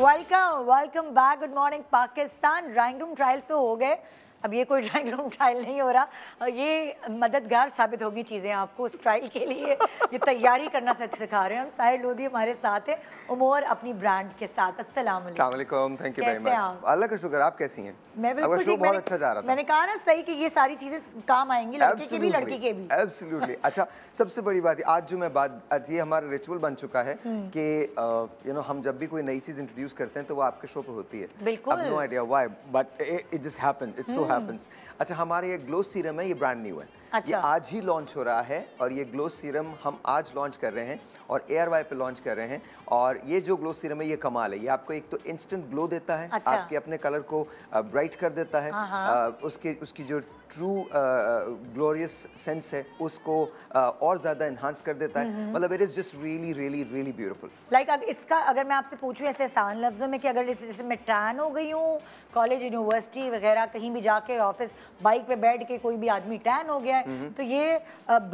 Welcome welcome back good morning Pakistan drawing room trials तो हो गए अब ये कोई ड्राइंग रूम ट्रायल नहीं हो रहा ये मददगार साबित होगी चीज़ें आपको उस ट्रायल के लिए ये तैयारी करना सच सिखा रहे हैं हम साहिर लोधी हमारे साथ हैं उमोर अपनी ब्रांड के साथ अस्सलाम थैंक यू अल्लाह का शुक्र आप कैसी हैं मैं बिल्कुल शो बहुत अच्छा जा रहा था मैंने कहा ना सही कि ये सारी चीज़ें काम आएंगी लड़के के भी लड़की के भी एब्सोल्युटली अच्छा सबसे बड़ी बात आज जो मैं बात आज ये हमारा रिचुअल बन चुका है हम्म। कि यू नो हम जब भी कोई नई चीज़ इंट्रोड्यूस करते हैं तो वो आपके शो पर होती है बिल्कुल no idea why but it just happened it's so happens. अच्छा हमारे ये ग्लो सीरम है ये ब्रांड न्यू है अच्छा। ये आज ही लॉन्च हो रहा है और ये ग्लो सीरम हम आज लॉन्च कर रहे हैं और एयर वाई पे लॉन्च कर रहे हैं और ये जो ग्लो सीरम है ये कमाल है ये आपको एक तो इंस्टेंट ग्लो देता है अच्छा। आपके अपने कलर को ब्राइट कर देता है आ, हाँ, हाँ। उसके उसकी जो ट्रू ग्लोरियस सेंस है उसको uh, और ज़्यादा इन्हांस कर देता है मतलब it is just really really really beautiful like अगर इसका अगर मैं आपसे पूछूं ऐसे आसान लफ्ज़ों में कि अगर जैसे मैं टैन हो गई हूँ कॉलेज यूनिवर्सिटी वगैरह कहीं भी जाके ऑफिस बाइक पे बैठ के कोई भी आदमी टैन हो गया है तो ये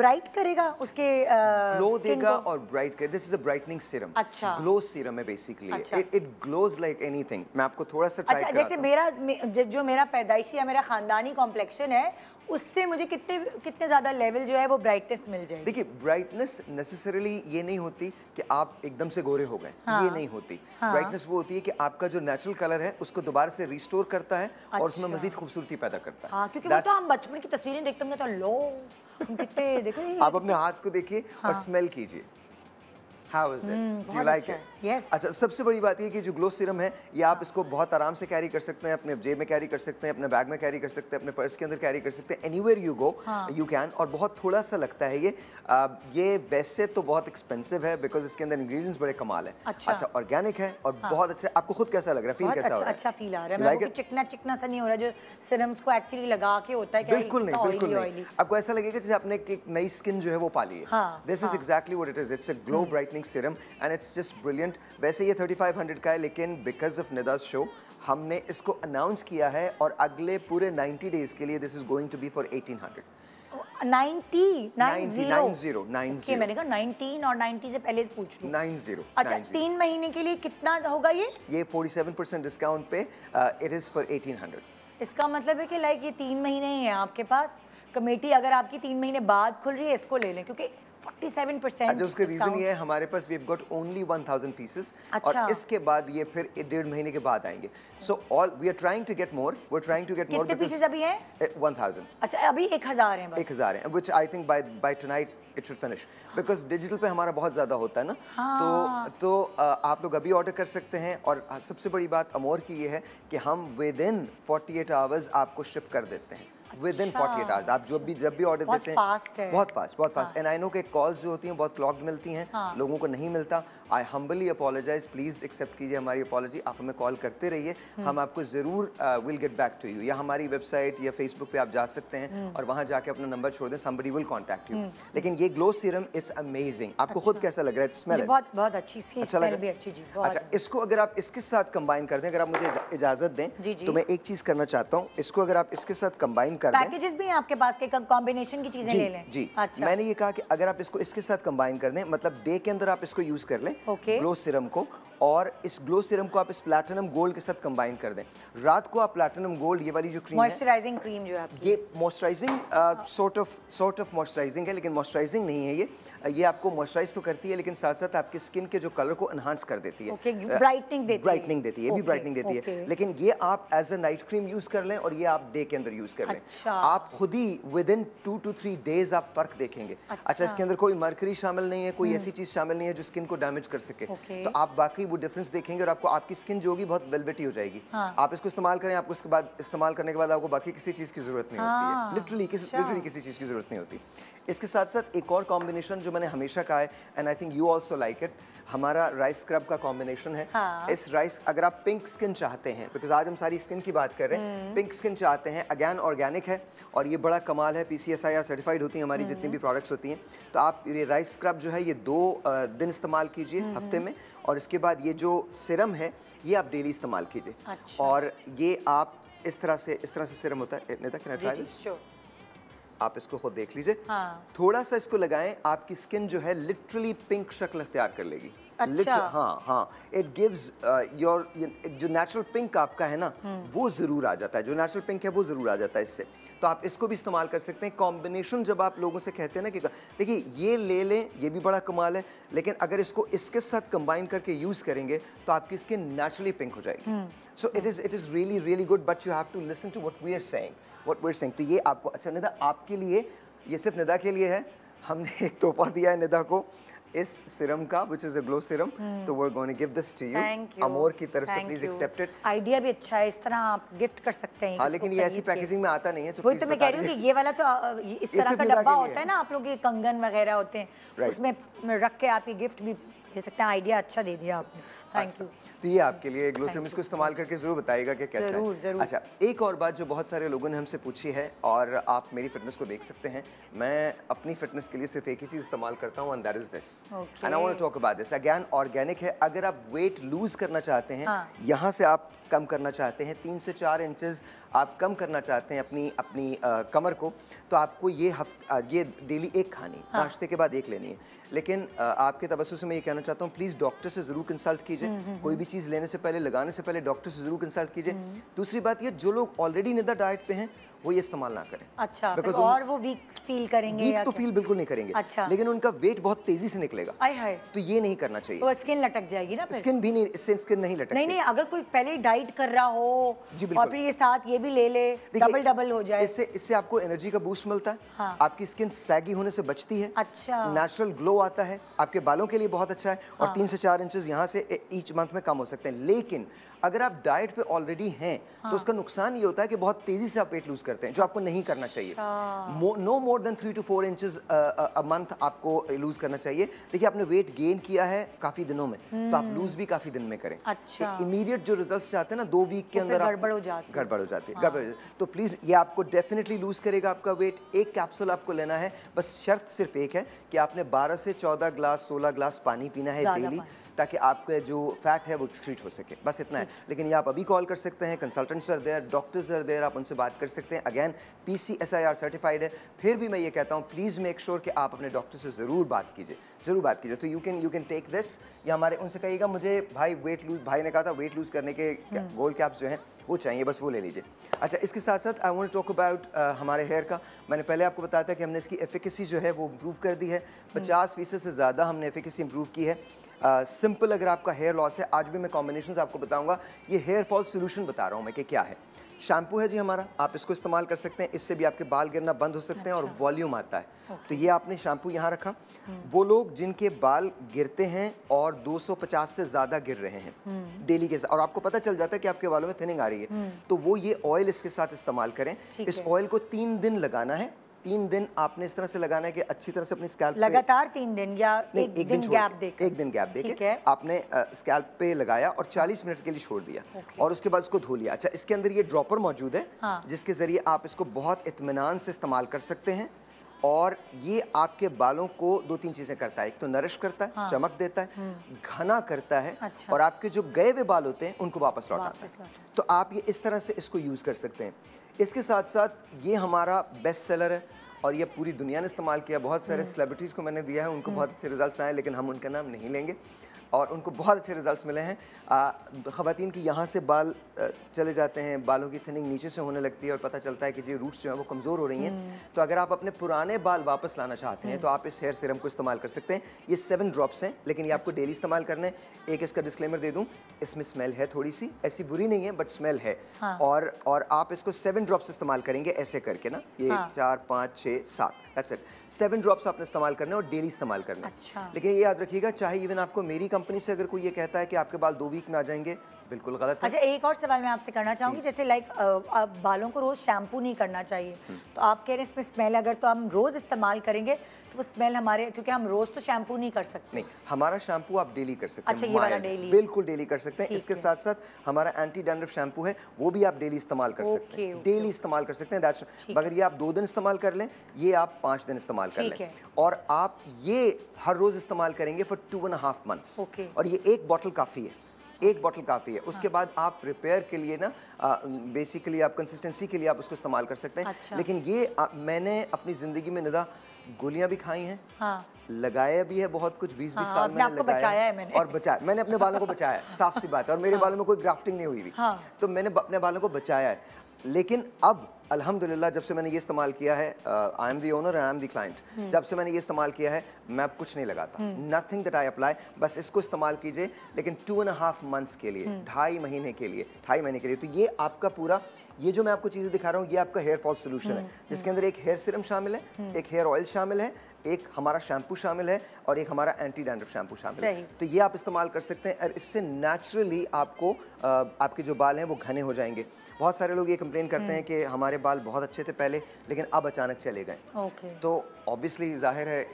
ब्राइट uh, करेगा उसके ग्लो uh, देगा और ब्राइट कर this is a brightening serum अच्छा ग्लो सीरम है basically it glows like anything मैं आपको थोड़ा सा अच्छा जैसे मेरा जो मेरा पैदाइशी या मेरा खानदानी कॉम्प्लेक्शन है है उससे मुझे कितने कितने ज़्यादा लेवल जो है वो ब्राइटनेस मिल जाए देखिए ब्राइटनेस नेसेसरली ये नहीं होती कि आप एकदम से गोरे हो गए हाँ, ये नहीं होती हाँ, ब्राइटनेस वो होती है कि आपका जो नेचुरल कलर है उसको दोबारा से रिस्टोर करता है अच्छा, और उसमें अच्छा। मजीद खूबसूरती पैदा करता है हाँ, क्योंकि वो तो हम बचपन की तस्वीरें देखते हैं तो लो कितने देखो आप अपने हाथ को देखिए और स्मेल हाँ। कीजिए How how is hmm, Do you like अच्छा it? Yes. अच्छा सबसे बड़ी बात ये कि जो ग्लो सीरम है ये आप इसको बहुत आराम से कैरी कर सकते हैं अपने जेब में कैरी कर सकते हैं अपने बैग में कैरी कर सकते हैं अपने पर्स के अंदर कैरी कर सकते हैं anywhere you go you can और बहुत थोड़ा सा लगता है ये आ, ये वैसे तो बहुत एक्सपेंसिव है बिकॉज इसके अंदर इंग्रीडियंट्स बड़े कमाल है अच्छा, अच्छा ऑर्गेनिक है और हाँ. बहुत अच्छा आपको खुद कैसा लग रहा है फील कैसा अच्छा, अच्छा फील आ रहा है like चिकना चिकना सा नहीं हो रहा जो सिरम्स को एक्चुअली लगा के होता है बिल्कुल नहीं बिल्कुल नहीं आपको ऐसा लगेगा जैसे आपने एक नई स्किन जो है वो पाली है this is exactly what it is it's glow brightening brightening serum and it's just brilliant वैसे ये 3500 का है लेकिन बिकॉज ऑफ निदास शो हमने इसको अनाउंस किया है और अगले पूरे 90 डेज के लिए this is going to be for 1800 इसका मतलब है कि लाइक ये तीन महीने ही हैं आपके पास कमेटी अगर आपकी तीन महीने बाद खुल रही है इसको ले लें क्योंकि 47 परसेंट रीजन ये है हमारे पास we have got only 1000 pieces अच्छा। और इसके बाद ये फिर डेढ़ महीने के बाद आएंगे so all we are trying to get more we are trying to get more कितने पीसेस अभी हैं 1000 अच्छा अभी 1000 हैं बस 1000 हैं which I think by by tonight it should finish because digital पे हमारा बहुत ज़्यादा होता है ना तो, हाँ। तो तो आप लोग अभी ऑर्डर कर सकते हैं और सबसे बड़ी बात अमोर की ये है कि हम विद इन 48 आवर्स आपको शिप कर देते हैं within forty eight hours आप जब भी जब भी ऑर्डर देते हैं बहुत फास्ट बहुत फास्ट एंड आई नो के कॉल्स जो होती हैं बहुत क्लॉक मिलती हैं हाँ। लोगों को नहीं मिलता I humbly apologise please accept कीजिए हमारी अपॉलोजी आप हमें कॉल करते रहिए हम्म। हम आपको ज़रूर will get back to you या हमारी वेबसाइट या फेसबुक पे आप जा सकते हैं हम्म। और वहाँ जाके अपना नंबर छोड़ दें समबडी विल कॉन्टैक्ट यू लेकिन ये ग्लो सीरम इट्स अमेजिंग आपको खुद अच्छा। कैसा लग रहा है स्मेल बहुत बहुत अच्छी सी अच्छा लग भी अच्छी जी अच्छा इसको अगर आप इसके साथ कंबाइन कर दें अगर आप मुझे इजाज़त दें तो मैं एक चीज़ करना चाहता हूँ इसको अगर आप इसके साथ कंबाइन कर कर पैकेजेस भी हैं आपके पास के कॉम्बिनेशन की चीजें ले लें जी अच्छा मैंने ये कहा कि अगर आप इसको इसके साथ कंबाइन कर दें मतलब डे के अंदर आप इसको यूज कर लें ग्लो सिरम को और इस ग्लो सीरम को आप इस प्लैटिनम गोल्ड के साथ कंबाइन कर दें रात को आप प्लैटिनम गोल्ड ये वाली जो क्रीम मॉइस्चराइजिंग क्रीम जो है ये moisturising sort of sort of moisturising है लेकिन मॉइस्चराइजिंग नहीं है ये ये आपको मॉइस्चराइज तो करती है लेकिन साथ साथ आपकी स्किन के जो कलर को एनहांस कर देती है ब्राइटनिंग देती है ब्राइटनिंग देती है ये भी ब्राइटनिंग देती है लेकिन ये आप as a night cream use कर लें और ये आप डे के अंदर यूज कर लें अच्छा। आप खुद ही within two two three days आप फर्क देखेंगे अच्छा, अच्छा। इसके अंदर कोई मरकरी शामिल नहीं है कोई हम्म। ऐसी चीज शामिल नहीं है जो स्किन को डैमेज कर सके तो आप बाकी वो डिफरेंस देखेंगे और आपको आपकी स्किन जो होगी बहुत वेलबेटी हो जाएगी हाँ। आप इसको इस्तेमाल करें आपको इसके बाद इस्तेमाल करने के बाद आपको बाकी किसी चीज़ की जरूरत नहीं हाँ। होती लिटरली किसी लिटरली किसी चीज़ की जरूरत नहीं होती इसके साथ साथ एक और कॉम्बिनेशन जो मैंने हमेशा कहा है and I think you also like it हमारा राइस स्क्रब का कॉम्बिनेशन है हाँ. इस राइस अगर आप पिंक स्किन चाहते हैं बिकॉज आज हम सारी स्किन की बात कर रहे हैं पिंक हम्म। स्किन चाहते हैं अगैन ऑर्गेनिक है और ये बड़ा कमाल है P C S I R certified होती है हमारी हम्म। जितनी भी प्रोडक्ट्स होती हैं तो आप ये राइस स्क्रब जो है ये दो दिन इस्तेमाल कीजिए हम्म। हफ्ते में और इसके बाद ये जो सिरम है ये आप डेली इस्तेमाल कीजिए अच्छा। और ये आप इस तरह से इस तरह से सिरम होता है इतने तक आप इसको खुद देख लीजिए हाँ। थोड़ा सा इसको लगाएं आपकी स्किन जो है लिटरली पिंक शक्ल अख्तियार कर लेगी अच्छा। हाँ हाँ इट गिव्स योर जो नेचुरल पिंक आपका है ना हम्म। वो ज़रूर आ जाता है जो नेचुरल पिंक है वो ज़रूर आ जाता है इससे तो आप इसको भी इस्तेमाल कर सकते हैं कॉम्बिनेशन जब आप लोगों से कहते हैं ना कि देखिए ये ले लें ये भी बड़ा कमाल है लेकिन अगर इसको इसके साथ कंबाइन करके यूज़ करेंगे तो आपकी स्किन नेचुरली पिंक हो जाएगी so it is it is really really good but you have to listen to what we are saying what we're saying तो ये आपको अच्छा निदा आपके लिए ये सिर्फ निदा के लिए है हमने एक तोहफा दिया है निदा को इस सिरम का which is a glow serum तो we are going to give this to you Amor की तरफ से प्लीज एक्सेप्टेड इट आइडिया भी अच्छा है इस तरह आप गिफ्ट कर सकते हैं हां लेकिन ये ऐसी पैकेजिंग में आता नहीं है वही तो मैं कह रही हूं कि ये वाला तो इस तरह का डब्बा होता है ना आप लोग ये कंगन वगैरह होते हैं उसमें रख के आप ये गिफ्ट भी दे सकते हैं आइडिया अच्छा दे दिया आपने थैंक यू अच्छा। तो ये आपके लिए ग्लोसरम इसको इस्तेमाल करके जरूर बताएगा कि कैसा जरूर, है जरूर। अच्छा एक और बात जो बहुत सारे लोगों ने हमसे पूछी है और आप मेरी फिटनेस को देख सकते हैं मैं अपनी फिटनेस के लिए सिर्फ एक ही चीज़ इस्तेमाल करता हूँ and that is this and I want to talk about this again organic है अगर आप वेट लूज करना चाहते हैं हाँ. यहाँ से आप कम करना चाहते हैं तीन से चार इंचज़ आप कम करना चाहते हैं अपनी अपनी आ, कमर को तो आपको ये हफ्ते ये डेली एक खानी हाँ। नाश्ते हाँ। के बाद एक लेनी है लेकिन आ, आपके तबस्सु से मैं ये कहना चाहता हूँ प्लीज़ डॉक्टर से ज़रूर कंसल्ट कीजिए कीजिए हम्म, हम्म, कोई भी हम्म। चीज़ लेने से पहले लगाने से पहले डॉक्टर से ज़रूर कंसल्ट कीजिए दूसरी बात ये जो लोग ऑलरेडी निदा डाइट पे हैं वो ये इस्तेमाल ना करें अच्छा बिकॉज और वो वीक फील करेंगे वीक तो फील बिल्कुल नहीं करेंगे अच्छा लेकिन उनका वेट बहुत तेजी से निकलेगा हाय तो ये नहीं करना चाहिए तो स्किन लटक जाएगी ना स्किन भी नहीं इससे स्किन नहीं लटक नहीं नहीं अगर कोई पहले ही डाइट कर रहा हो और फिर ये साथ ये भी ले ले डबल डबल हो जाए इससे इससे आपको एनर्जी का बूस्ट मिलता है हाँ। आपकी स्किन सैगी होने से बचती है अच्छा नेचुरल ग्लो आता है आपके बालों के लिए बहुत अच्छा है और हाँ। तीन से चार इंचज यहाँ से ईच मंथ में कम हो सकते हैं लेकिन अगर आप डाइट पे ऑलरेडी हैं तो हाँ. तो उसका नुकसान ये होता है कि बहुत तेजी से आप वेट लूज करते हैं जो आपको नहीं करना चाहिए no more than three to four inches month आपको लूज करना चाहिए देखिए आपने वेट गेन किया है काफी दिनों में तो आप लूज हम्म। भी काफी दिन में करें अच्छा इमीडिएट तो जो रिजल्ट चाहते हैं ना दो वीक के अंदर गड़बड़ हो जाती हाँ। गड़बड़ हो जाती है तो प्लीज ये आपको डेफिनेटली लूज करेगा आपका वेट एक कैप्सूल आपको लेना है बस शर्त सिर्फ एक है कि आपने बारह से चौदह ग्लास सोलह ग्लास पानी पीना है डेली ताकि आपके जो फैट है वो एक्सक्रीट हो सके बस इतना है लेकिन ये आप अभी कॉल कर सकते हैं consultants are there doctors are there आप उनसे बात कर सकते हैं again P C S I R certified है फिर भी मैं ये कहता हूँ प्लीज़ मेक श्योर कि आप अपने डॉक्टर से ज़रूर बात कीजिए ज़रूर बात कीजिए तो you can you can take this या हमारे उनसे कहिएगा मुझे भाई वेट लूज भाई ने कहा था वेट लूज़ करने के गोल कैप्स हम्म। जो हैं वो चाहिए बस वो ले लीजिए अच्छा इसके साथ साथ आई वॉन्ट टॉक अबाउट हमारे हेयर का मैंने पहले आपको बताया था कि हमने इसकी एफिकेसी जो है वो इम्प्रूव कर दी है हम्म। पचास फीसद से ज़्यादा हमने एफिकेसी इम्प्रूव की है सिंपल अगर आपका हेयर लॉस है आज भी मैं कॉम्बिनेशन आपको बताऊंगा ये हेयर फॉल सोल्यूशन बता रहा हूँ मैं कि क्या है शैम्पू है जी हमारा आप इसको इस्तेमाल कर सकते हैं इससे भी आपके बाल गिरना बंद हो सकते हैं और वॉल्यूम अच्छा। आता है तो ये आपने शैम्पू यहाँ रखा हम्म। वो लोग जिनके बाल गिरते हैं और 250 से ज़्यादा गिर रहे हैं डेली हम्म। के साथ और आपको पता चल जाता है कि आपके बालों में थिनिंग आ रही है हम्म। तो वो ये ऑयल इसके साथ इस्तेमाल करें इस ऑयल को तीन दिन लगाना है तीन दिन आपने इस तरह से लगाना है कि अच्छी तरह से अपनी स्कैल्प लगातार तीन दिन या एक, एक दिन, दिन गैप देखे एक दिन गैप देखे आपने स्कैल्प पे लगाया और 40 मिनट के लिए छोड़ दिया और उसके बाद उसको धो लिया अच्छा इसके अंदर ये ड्रॉपर मौजूद है हाँ। जिसके जरिए आप इसको बहुत इतमान से इस्तेमाल कर सकते हैं और ये आपके बालों को दो तीन चीज़ें करता है एक तो नरिश करता है हाँ। चमक देता है हम्म। घना करता है अच्छा। और आपके जो गए हुए बाल होते हैं उनको वापस लौटाता है तो आप ये इस तरह से इसको यूज़ कर सकते हैं इसके साथ साथ ये हमारा बेस्ट सेलर है और ये पूरी दुनिया ने इस्तेमाल किया बहुत सारे सेलिब्रिटीज़ हम्म। को मैंने दिया है उनको हम्म। बहुत अच्छे रिजल्ट आए लेकिन हम उनका नाम नहीं लेंगे और उनको बहुत अच्छे रिजल्ट्स मिले हैं ख़वान की यहाँ से बाल चले जाते हैं बालों की थिनिंग नीचे से होने लगती है और पता चलता है कि जी रूट्स जो हैं वो कमज़ोर हो रही हैं हम्म। तो अगर आप अपने पुराने बाल वापस लाना चाहते हैं हम्म। तो आप इस हेयर सीरम को इस्तेमाल कर सकते हैं ये सेवन ड्रॉप्स हैं लेकिन ये आपको डेली इस्तेमाल करना है एक इसका डिस्क्लेमर दे दूँ इसमें स्मेल है थोड़ी सी ऐसी बुरी नहीं है बट स्मेल है हाँ। और और आप इसको सेवन ड्रॉप्स इस्तेमाल करेंगे ऐसे करके ना ये हाँ। चार पाँच छः सात दैट्स इट सेवन ड्रॉप्स आपने इस्तेमाल करने और डेली इस्तेमाल करना है अच्छा। लेकिन ये याद रखिएगा चाहे इवन आपको मेरी कंपनी से अगर कोई ये कहता है कि आपके बाल दो वीक में आ जाएंगे बिल्कुल गलत है अच्छा एक और सवाल मैं आपसे करना चाहूंगी जैसे लाइक आप बालों को रोज़ शैम्पू नहीं करना चाहिए हम्म। तो आप कह रहे हैं इसमें स्मेल अगर तो हम रोज़ इस्तेमाल करेंगे तो वो स्मेल हमारे क्योंकि हम रोज़ तो शैम्पू नहीं कर सकते नहीं हमारा शैम्पू आप डेली कर सकते अच्छा हैं डेली बिल्कुल डेली कर सकते हैं अच्छा, इसके साथ साथ हमारा एंटी डेंड्रफ शैम्पू है वो भी आप डेली इस्तेमाल कर सकते हैं डेली इस्तेमाल कर सकते हैं मगर ये आप दो दिन इस्तेमाल कर लें ये आप पाँच दिन इस्तेमाल कर लें और आप ये हर रोज़ इस्तेमाल करेंगे for two and half months और ये एक बॉटल काफ़ी है एक बॉटल काफ़ी है उसके हाँ। बाद आप रिपेयर के लिए ना आ, बेसिकली आप कंसिस्टेंसी के लिए आप उसको इस्तेमाल कर सकते हैं अच्छा। लेकिन ये आ, मैंने अपनी ज़िंदगी में निदा गोलियां भी खाई हैं हाँ। लगाया भी है बहुत कुछ बीस बीस हाँ, साल मैंने लगाया बचाया है मैंने। और बचाया मैंने अपने बालों को बचाया साफ सी बात है और मेरे हाँ, बालों में कोई ग्राफ्टिंग नहीं हुई हुई हाँ, तो मैंने अपने बालों को बचाया है लेकिन अब अल्हम्दुलिल्लाह जब से मैंने ये इस्तेमाल किया है I am the owner I am the client जब से मैंने ये इस्तेमाल किया है मैं अब कुछ नहीं लगाता नथिंग दैट आई अप्लाई बस इसको इस्तेमाल कीजिए लेकिन टू एंड हाफ मंथ्स के लिए हम्म। ढाई महीने के लिए ढाई महीने के लिए तो ये आपका पूरा ये जो मैं आपको चीज़ें दिखा रहा हूँ ये आपका हेयर फॉल सोल्यूशन है हम्म, जिसके हम्म। अंदर एक हेयर सिरम शामिल है एक हेयर ऑयल शामिल है एक हमारा शैम्पू शामिल है और एक हमारा एंटी डैंड्रफ शैम्पू शामिल है तो ये आप इस्तेमाल कर सकते हैं और इससे नेचुरली आपको आपके जो बाल हैं वो घने हो जाएंगे बहुत सारे लोग ये कंप्लेन करते हैं हम्म। कि हमारे बाल बहुत अच्छे थे पहले लेकिन अब अचानक चले गए तो ऑब्वियसली जाहिर है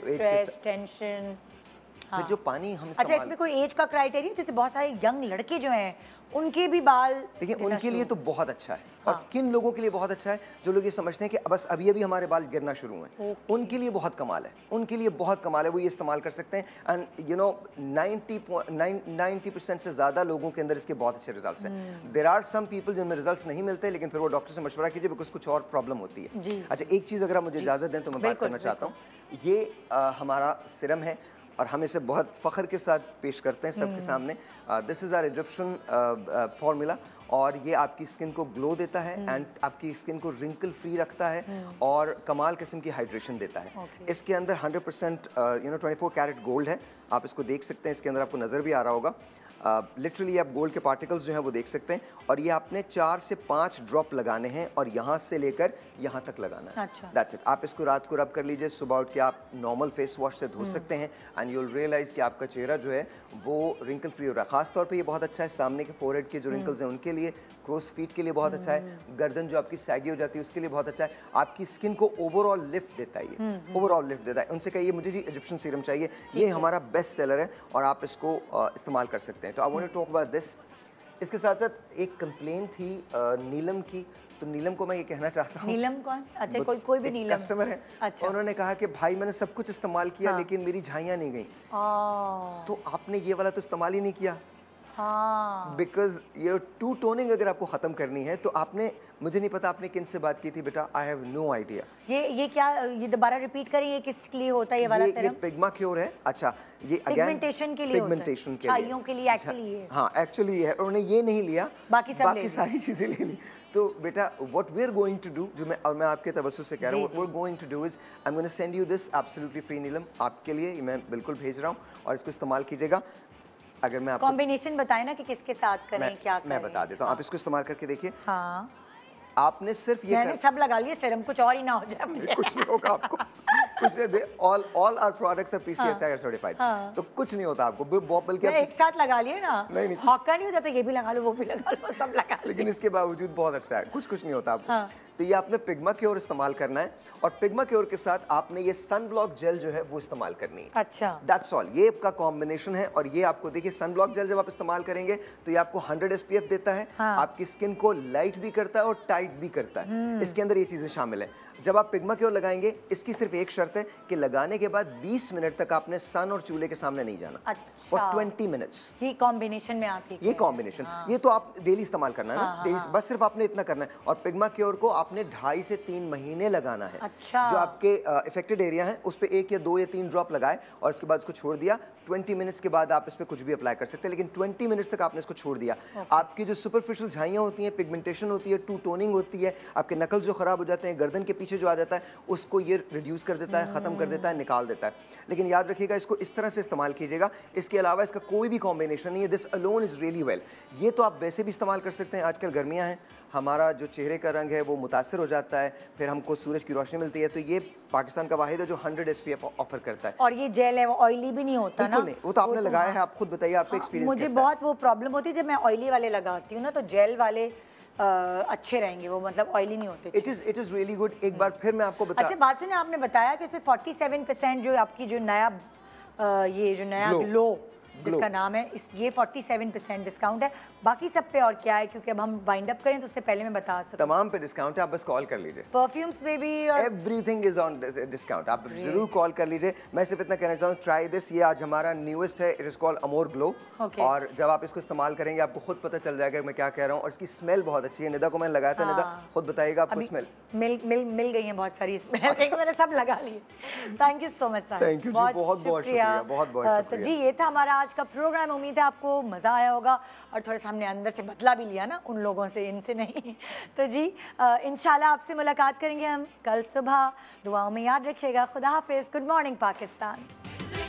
हाँ। जो पानी हम अच्छा इसमें कोई एज का क्राइटेरिया जैसे बहुत सारे यंग लड़के जो हैं उनके भी बाल देखिए उनके लिए तो बहुत अच्छा है हाँ। और किन लोगों के लिए बहुत अच्छा है जो लोग ये समझते हैं कि बस अभी अभी हमारे बाल गिरना शुरू हुए उनके लिए बहुत कमाल है उनके लिए बहुत कमाल है वो ये इस्तेमाल कर सकते हैं and you know ninety ninety percent से ज़्यादा लोगों के अंदर इसके बहुत अच्छे रिजल्ट है देर आर सम पीपल जिनमें रिजल्ट नहीं मिलते लेकिन फिर वो डॉक्टर से मशवरा कीजिए बिकॉज कुछ और प्रॉब्लम होती है अच्छा एक चीज़ अगर आप मुझे इजाज़त दें तो मैं बात करना चाहता हूँ ये हमारा सिरम है और हम इसे बहुत फ़ख्र के साथ पेश करते हैं सबके हम्म। सामने this is our Egyptian formula और ये आपकी स्किन को ग्लो देता है एंड हम्म। आपकी स्किन को रिंकल फ्री रखता है हम्म। और कमाल किस्म की हाइड्रेशन देता है okay. इसके अंदर 100 percent you know 24 carat gold है आप इसको देख सकते हैं इसके अंदर आपको नज़र भी आ रहा होगा लिटरली आप गोल्ड के पार्टिकल्स जो हैं वो देख सकते हैं और ये आपने चार से पाँच ड्रॉप लगाने हैं और यहाँ से लेकर यहाँ तक लगाना है अच्छा इट आप इसको रात को रब कर लीजिए सुबह उठ के आप नॉर्मल फेस वॉश से धो हम्म। सकते हैं एंड यूल रियलाइज कि आपका चेहरा जो है वो रिंकल फ्री हो रहा है खासतौर पर यह बहुत अच्छा है सामने के फोर के जो रिंकल्स हम्म। हैं उनके लिए क्रोस फीट के लिए बहुत अच्छा है हम्म। गर्दन जो आपकी सैगी हो जाती है उसके लिए बहुत अच्छा है आपकी स्किन को ओवरऑल लिफ्ट देता है ओवरऑल लिफ्ट देता है उनसे कहिए मुझे जी इजिप्शन सीरम चाहिए ये हमारा बेस्ट सेलर है और आप इसको इस्तेमाल कर सकते हैं तो I want to talk about this इसके साथ साथ एक कंप्लेन थी नीलम की तो नीलम को मैं ये कहना चाहता हूँ नीलम कौन अच्छा कोई कोई भी नीलम कस्टमर है अच्छा उन्होंने कहा कि भाई मैंने सब कुछ इस्तेमाल किया हाँ। लेकिन मेरी झाइया नहीं गई तो आपने ये वाला तो इस्तेमाल ही नहीं किया बिकॉज ये टू टोनिंग अगर आपको ख़त्म करनी है तो आपने मुझे नहीं पता आपने किन से बात की थी बेटा आई हैव नो आइडिया ये ये क्या ये दोबारा रिपीट करें ये किस लिए होता है ये वाला ये, ये पिग्मा क्योर है अच्छा ये पिगमेंटेशन के लिए पिगमेंटेशन के लिए के लिए एक्चुअली अच्छा, ये हाँ एक्चुअली है उन्होंने ये नहीं लिया बाकी सब बाकी सारी चीज़ें ले ली तो बेटा what we are going to do जो मैं और मैं आपके तवस्सु से कह रहा हूँ what going to do is I am going to send you this absolutely free Neelam आपके लिए मैं बिल्कुल भेज रहा हूँ और इसको इस्तेमाल कीजिएगा अगर मैं आपको कॉम्बिनेशन बताए ना कि किसके साथ करें मैं, क्या करें। मैं बता देता हूँ आप हाँ। इसको इस्तेमाल करके देखिए हाँ आपने सिर्फ ये मैंने कर... सब लगा लिए सिरम कुछ और ही ना हो जाए कुछ नहीं होगा आपको कुछ नहीं all all our products are PCSI certified तो कुछ नहीं होता आपको बल्कि एक साथ लगा लिए ना नहीं नहीं हॉका नहीं हो जाता ये भी लगा लो वो भी लगा लो सब लगा लेकिन इसके बावजूद बहुत अच्छा है कुछ कुछ नहीं होता आपको हाँ। तो ये आपने पिग्मा की ओर इस्तेमाल करना है और पिग्मा की ओर के साथ आपने ये सन ब्लॉक जेल जो है वो इस्तेमाल करनी है अच्छा दैट्स ऑल ये आपका कॉम्बिनेशन है और ये आपको देखिए सन ब्लॉक जेल जब आप इस्तेमाल करेंगे तो ये आपको 100 एसपीएफ देता है हाँ। आपकी स्किन को लाइट भी करता है और टाइट भी करता है हम्म। इसके अंदर ये चीजें शामिल है जब आप पिग्मा की ओर लगाएंगे इसकी सिर्फ एक शर्त है कि लगाने के बाद 20 मिनट तक आपने सन और चूल्हे के सामने नहीं जाना और अच्छा। ट्वेंटी मिनट्स ये कॉम्बिनेशन में आप ये कॉम्बिनेशन हाँ। ये तो आप डेली इस्तेमाल करना है ना हाँ, हाँ, बस सिर्फ आपने इतना करना है और पिग्मा क्योर को आपने ढाई से तीन महीने लगाना है अच्छा। जो आपके इफेक्टेड एरिया है उस पर एक या दो या तीन ड्रॉप लगाए और उसके बाद उसको छोड़ दिया ट्वेंटी मिनट्स के बाद आप इस पर कुछ भी अप्लाई कर सकते हैं लेकिन ट्वेंटी मिनट्स तक आपने इसको छोड़ दिया आपकी जो सुपरफिशियल झाइयाँ होती हैं पिगमेंटेशन होती है टू टोनिंग होती है आपके नकल जो खराब हो जाते हैं गर्दन के पीछे पीछे जो आ जाता है उसको ये रिड्यूस कर देता है ख़त्म कर देता है निकाल देता है लेकिन याद रखिएगा इसको इस तरह से इस्तेमाल कीजिएगा इसके अलावा इसका कोई भी कॉम्बिनेशन नहीं है this alone is really well ये तो आप वैसे भी इस्तेमाल कर सकते हैं आजकल गर्मियाँ हैं हमारा जो चेहरे का रंग है वो मुतासर हो जाता है फिर हमको सूरज की रोशनी मिलती है तो ये पाकिस्तान का वाहिद है जो 100 एस ऑफर करता है और ये जेल है वो ऑयली भी नहीं होता ना नहीं वो तो आपने तो लगाया हाँ। है आप खुद बताइए आपका एक्सपीरियंस हाँ, मुझे बहुत वो प्रॉब्लम होती है जब मैं ऑयली वाले लगाती हूँ ना तो जेल वाले अच्छे रहेंगे वो मतलब ऑयली नहीं होते it is it is really good एक बार फिर मैं आपको बता अच्छा बात से ना आपने बताया कि इसमें 47 परसेंट जो आपकी जो नया ये जो नया लो जिसका नाम है इस ये 47 परसेंट डिस्काउंट है बाकी सब पे और क्या है क्योंकि अब हम वाइंड अप करें तो उससे पहले मैं बता सकता तमाम पे डिस्काउंट है आप बस कॉल कर लीजिए परफ्यूम्स पे भी एवरीथिंग इज ऑन डिस्काउंट आप जरूर कॉल कर लीजिए मैं सिर्फ इतना कहना चाहूँ ट्राई दिस ये आज हमारा न्यूएस्ट है it is call Amor Glow और जब आप इसको इस्तेमाल करेंगे आपको खुद पता चल जाएगा मैं क्या कह रहा हूँ और इसकी स्मेल बहुत अच्छी है निदा को मैंने लगाया था निदा हाँ। खुद बताइएगा आपको स्मेल मिल मिल मिल गई है बहुत सारी स्मेल अच्छा। मैंने सब लगा लिए thank you so much thank you बहुत बहुत शुक्रिया बहुत बहुत तो जी ये था हमारा आज का प्रोग्राम उम्मीद है आपको मज़ा आया होगा और थोड़ा सा हमने अंदर से बदला भी लिया ना उन लोगों से इनसे नहीं तो जी इन आपसे मुलाकात करेंगे हम कल सुबह दुआओं में याद रखिएगा खुदा हाफिज़ गुड मॉर्निंग पाकिस्तान